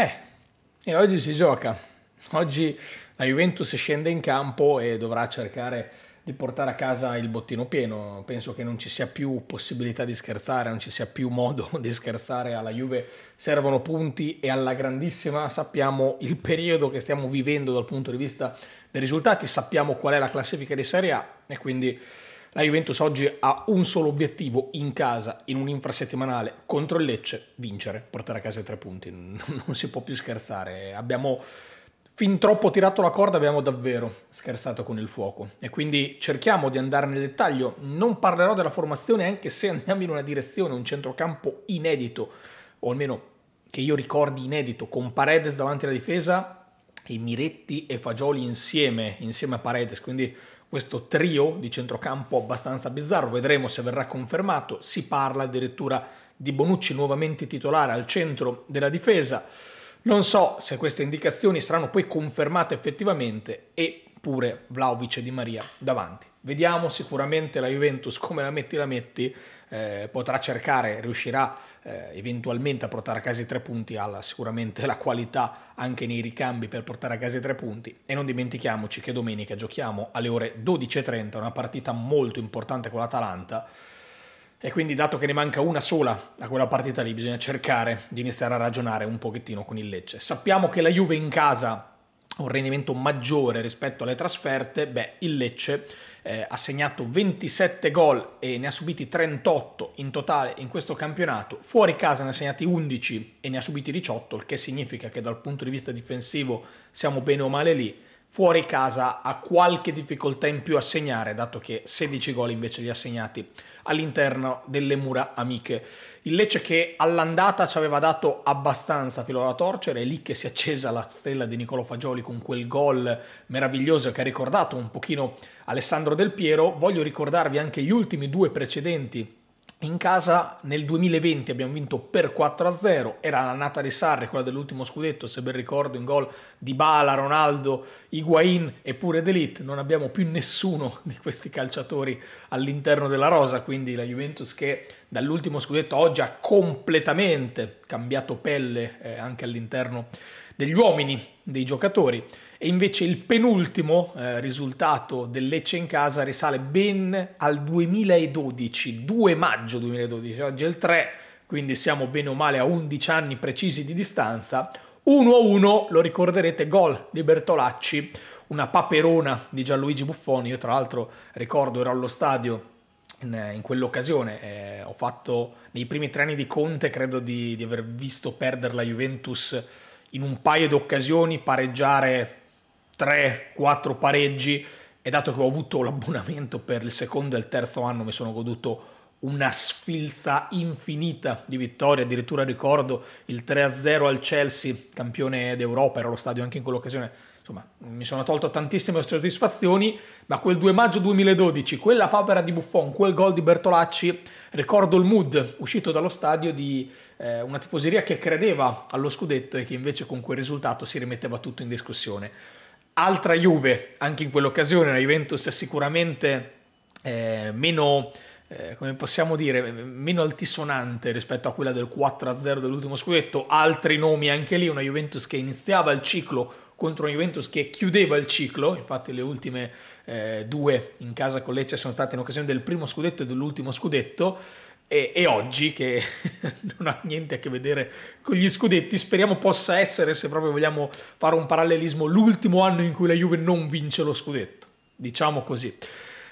Eh, e oggi si gioca. Oggi la Juventus scende in campo e dovrà cercare di portare a casa il bottino pieno. Penso che non ci sia più possibilità di scherzare, non ci sia più modo di scherzare alla Juve. Servono punti e alla grandissima sappiamo il periodo che stiamo vivendo dal punto di vista dei risultati, sappiamo qual è la classifica di Serie A e quindi la Juventus oggi ha un solo obiettivo in casa, in un infrasettimanale contro il Lecce, vincere, portare a casa i tre punti. Non si può più scherzare. Abbiamo fin troppo tirato la corda, abbiamo davvero scherzato con il fuoco. E quindi cerchiamo di andare nel dettaglio. Non parlerò della formazione, anche se andiamo in una direzione, un centrocampo inedito, o almeno che io ricordi inedito, con Paredes davanti alla difesa e Miretti e Fagioli insieme, insieme a Paredes. Quindi questo trio di centrocampo abbastanza bizzarro, vedremo se verrà confermato, si parla addirittura di Bonucci nuovamente titolare al centro della difesa, non so se queste indicazioni saranno poi confermate effettivamente e oppure Vlaovic e Di Maria davanti. Vediamo sicuramente la Juventus come la metti la metti, eh, potrà cercare, riuscirà eh, eventualmente a portare a casa i tre punti, ha sicuramente la qualità anche nei ricambi per portare a casa i tre punti e non dimentichiamoci che domenica giochiamo alle ore 12.30, una partita molto importante con l'Atalanta e quindi dato che ne manca una sola a quella partita lì bisogna cercare di iniziare a ragionare un pochettino con il Lecce. Sappiamo che la Juve in casa un rendimento maggiore rispetto alle trasferte, beh, il Lecce eh, ha segnato 27 gol e ne ha subiti 38 in totale in questo campionato, fuori casa ne ha segnati 11 e ne ha subiti 18, il che significa che dal punto di vista difensivo siamo bene o male lì, fuori casa ha qualche difficoltà in più a segnare, dato che 16 gol invece li ha segnati all'interno delle mura amiche. Il Lecce che all'andata ci aveva dato abbastanza filo da torcere, è lì che si è accesa la stella di Nicolo Fagioli con quel gol meraviglioso che ha ricordato un pochino Alessandro Del Piero. Voglio ricordarvi anche gli ultimi due precedenti in casa nel 2020 abbiamo vinto per 4-0, era l'annata di Sarri, quella dell'ultimo scudetto, se ben ricordo, in gol di Bala, Ronaldo, Higuain e pure D'Elite. Non abbiamo più nessuno di questi calciatori all'interno della rosa, quindi la Juventus che dall'ultimo scudetto oggi ha completamente cambiato pelle eh, anche all'interno degli uomini, dei giocatori. E invece il penultimo eh, risultato del Lecce in casa risale ben al 2012, 2 maggio 2012, oggi è il 3, quindi siamo bene o male a 11 anni precisi di distanza. 1-1, lo ricorderete, gol di Bertolacci, una paperona di Gianluigi Buffoni. Io tra l'altro ricordo ero allo stadio in, in quell'occasione. Eh, ho fatto nei primi tre anni di Conte, credo di, di aver visto perdere la Juventus in un paio di occasioni pareggiare 3-4 pareggi e dato che ho avuto l'abbonamento per il secondo e il terzo anno mi sono goduto una sfilza infinita di vittorie, addirittura ricordo il 3-0 al Chelsea, campione d'Europa, era lo stadio anche in quell'occasione insomma, mi sono tolto tantissime soddisfazioni, ma quel 2 maggio 2012, quella papera di Buffon, quel gol di Bertolacci, ricordo il mood uscito dallo stadio di eh, una tifoseria che credeva allo scudetto e che invece con quel risultato si rimetteva tutto in discussione. Altra Juve, anche in quell'occasione, una Juventus sicuramente eh, meno... Eh, come possiamo dire, meno altisonante rispetto a quella del 4-0 dell'ultimo scudetto, altri nomi anche lì, una Juventus che iniziava il ciclo contro una Juventus che chiudeva il ciclo, infatti le ultime eh, due in casa con Lecce sono state in occasione del primo scudetto e dell'ultimo scudetto, e, e, oggi che non ha niente a che vedere con gli scudetti speriamo possa essere se proprio vogliamo fare un parallelismo l'ultimo anno in cui la Juve non vince lo scudetto diciamo così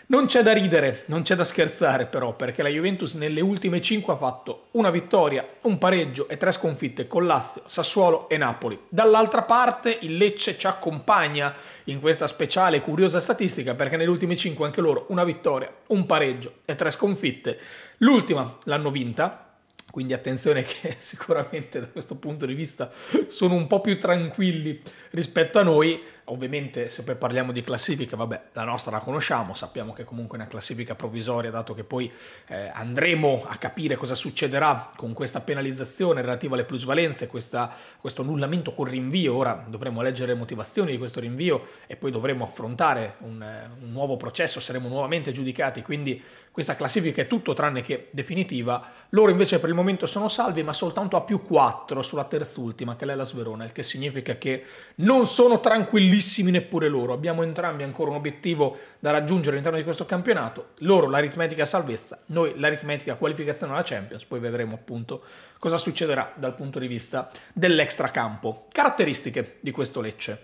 non c'è da ridere, non c'è da scherzare però, perché la Juventus nelle ultime 5 ha fatto una vittoria, un pareggio e tre sconfitte con Lazio, Sassuolo e Napoli. Dall'altra parte il Lecce ci accompagna in questa speciale e curiosa statistica, perché nelle ultime 5 anche loro una vittoria, un pareggio e tre sconfitte. L'ultima l'hanno vinta, quindi attenzione che sicuramente da questo punto di vista sono un po' più tranquilli rispetto a noi, ovviamente se poi parliamo di classifica, vabbè, la nostra la conosciamo, sappiamo che comunque è una classifica provvisoria, dato che poi eh, andremo a capire cosa succederà con questa penalizzazione relativa alle plusvalenze, questa, questo annullamento con rinvio, ora dovremo leggere le motivazioni di questo rinvio e poi dovremo affrontare un, eh, un nuovo processo, saremo nuovamente giudicati, quindi questa classifica è tutto tranne che definitiva, loro invece per il momento sono salvi ma soltanto a più 4 sulla terzultima che è la Sverona, il che significa che non sono tranquilli bravissimi neppure loro. Abbiamo entrambi ancora un obiettivo da raggiungere all'interno di questo campionato. Loro l'aritmetica salvezza, noi l'aritmetica qualificazione alla Champions. Poi vedremo appunto cosa succederà dal punto di vista dell'extracampo. Caratteristiche di questo Lecce.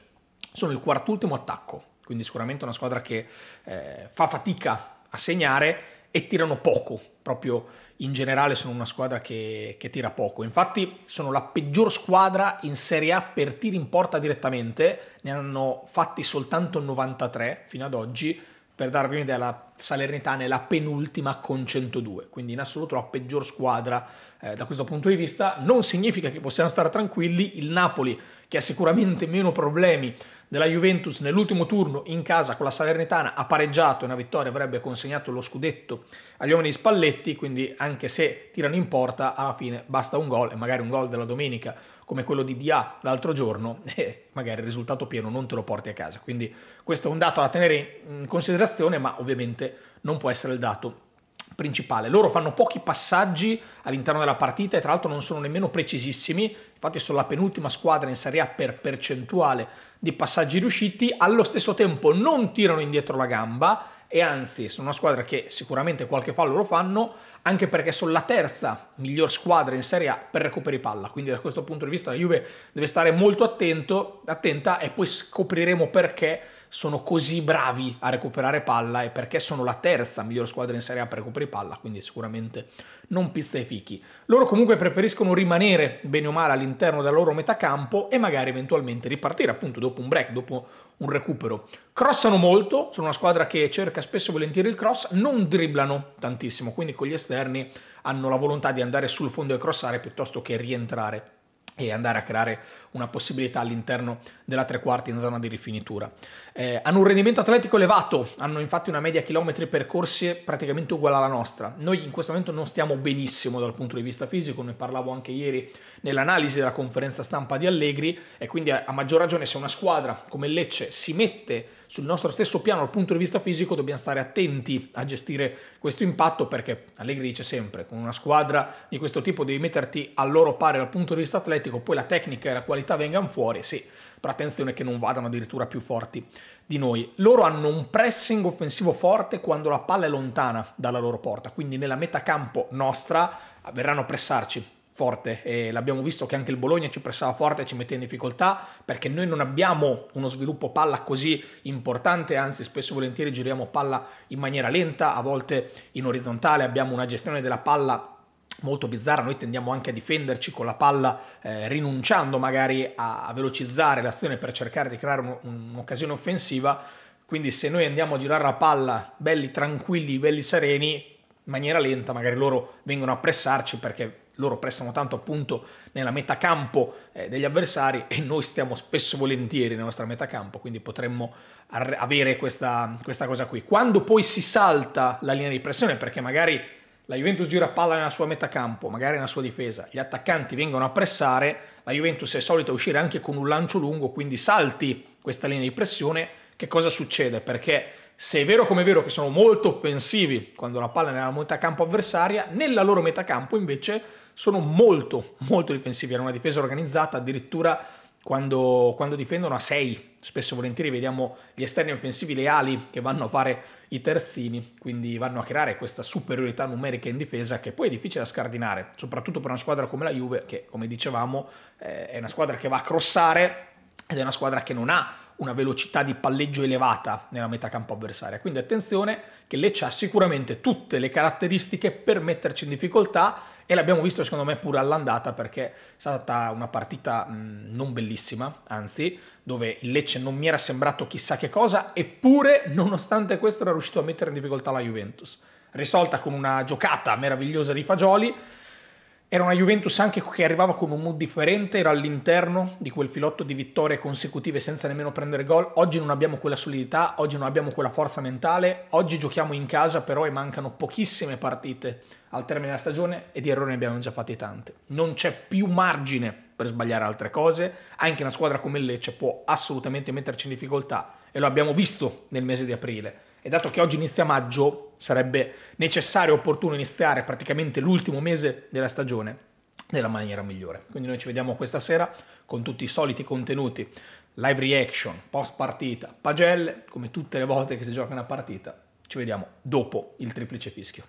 Sono il quartultimo attacco, quindi sicuramente una squadra che eh, fa fatica a segnare e tirano poco, proprio in generale sono una squadra che, che tira poco. Infatti sono la peggior squadra in Serie A per tiri in porta direttamente, ne hanno fatti soltanto 93 fino ad oggi, per darvi un'idea la Salernitana è la penultima con 102, quindi in assoluto la peggior squadra eh, da questo punto di vista. Non significa che possiamo stare tranquilli, il Napoli che ha sicuramente meno problemi della Juventus nell'ultimo turno in casa con la Salernitana ha pareggiato e una vittoria avrebbe consegnato lo scudetto agli uomini di Spalletti, quindi anche se tirano in porta alla fine basta un gol e magari un gol della domenica come quello di Dia l'altro giorno e magari il risultato pieno non te lo porti a casa. Quindi questo è un dato da tenere in considerazione, ma ovviamente non può essere il dato principale. Loro fanno pochi passaggi all'interno della partita e tra l'altro non sono nemmeno precisissimi, infatti sono la penultima squadra in Serie A per percentuale di passaggi riusciti, allo stesso tempo non tirano indietro la gamba e anzi sono una squadra che sicuramente qualche fallo lo fanno, anche perché sono la terza miglior squadra in Serie A per recuperi palla, quindi da questo punto di vista la Juve deve stare molto attento, attenta e poi scopriremo perché sono così bravi a recuperare palla e perché sono la terza miglior squadra in Serie A per recuperare palla, quindi sicuramente non pizza e fichi. Loro comunque preferiscono rimanere bene o male all'interno della loro metacampo e magari eventualmente ripartire appunto dopo un break, dopo un recupero. Crossano molto, sono una squadra che cerca spesso e volentieri il cross, non dribblano tantissimo, quindi con gli esterni hanno la volontà di andare sul fondo e crossare piuttosto che rientrare e andare a creare una possibilità all'interno della tre quarti in zona di rifinitura. Eh, hanno un rendimento atletico elevato, hanno infatti una media chilometri percorsi praticamente uguale alla nostra. Noi in questo momento non stiamo benissimo dal punto di vista fisico, ne parlavo anche ieri nell'analisi della conferenza stampa di Allegri e quindi a maggior ragione se una squadra come Lecce si mette sul nostro stesso piano dal punto di vista fisico dobbiamo stare attenti a gestire questo impatto perché Allegri dice sempre con una squadra di questo tipo devi metterti al loro pari dal punto di vista atletico atletico, poi la tecnica e la qualità vengano fuori, sì, però attenzione che non vadano addirittura più forti di noi. Loro hanno un pressing offensivo forte quando la palla è lontana dalla loro porta, quindi nella metà campo nostra verranno a pressarci forte e l'abbiamo visto che anche il Bologna ci pressava forte e ci mette in difficoltà perché noi non abbiamo uno sviluppo palla così importante, anzi spesso e volentieri giriamo palla in maniera lenta, a volte in orizzontale, abbiamo una gestione della palla molto bizzarra, noi tendiamo anche a difenderci con la palla eh, rinunciando magari a, velocizzare l'azione per cercare di creare un, un'occasione offensiva, quindi se noi andiamo a girare la palla belli tranquilli, belli sereni, in maniera lenta, magari loro vengono a pressarci perché loro pressano tanto appunto nella metacampo eh, degli avversari e noi stiamo spesso volentieri nella nostra metacampo, quindi potremmo avere questa, questa cosa qui. Quando poi si salta la linea di pressione perché magari la Juventus gira palla nella sua metà campo, magari nella sua difesa, gli attaccanti vengono a pressare, la Juventus è solita uscire anche con un lancio lungo, quindi salti questa linea di pressione, che cosa succede? Perché se è vero come è vero che sono molto offensivi quando la palla è nella metà campo avversaria, nella loro metà campo invece sono molto molto difensivi, era una difesa organizzata addirittura quando, quando difendono a 6 spesso e volentieri vediamo gli esterni offensivi le ali che vanno a fare i terzini, quindi vanno a creare questa superiorità numerica in difesa che poi è difficile da scardinare, soprattutto per una squadra come la Juve che, come dicevamo, eh, è una squadra che va a crossare ed è una squadra che non ha una velocità di palleggio elevata nella metà campo avversaria. Quindi attenzione che Lecce ha sicuramente tutte le caratteristiche per metterci in difficoltà e l'abbiamo visto secondo me pure all'andata perché è stata una partita mm, non bellissima, anzi, dove il Lecce non mi era sembrato chissà che cosa, eppure nonostante questo era riuscito a mettere in difficoltà la Juventus. Risolta con una giocata meravigliosa di Fagioli, era una Juventus anche che arrivava con un mood differente, era all'interno di quel filotto di vittorie consecutive senza nemmeno prendere gol. Oggi non abbiamo quella solidità, oggi non abbiamo quella forza mentale, oggi giochiamo in casa però e mancano pochissime partite al termine della stagione e di errori ne abbiamo già fatti tante. Non c'è più margine per sbagliare altre cose, anche una squadra come il Lecce può assolutamente metterci in difficoltà e lo abbiamo visto nel mese di aprile. E dato che oggi inizia maggio, sarebbe necessario e opportuno iniziare praticamente l'ultimo mese della stagione nella maniera migliore. Quindi noi ci vediamo questa sera con tutti i soliti contenuti, live reaction, post partita, pagelle, come tutte le volte che si gioca una partita. Ci vediamo dopo il triplice fischio.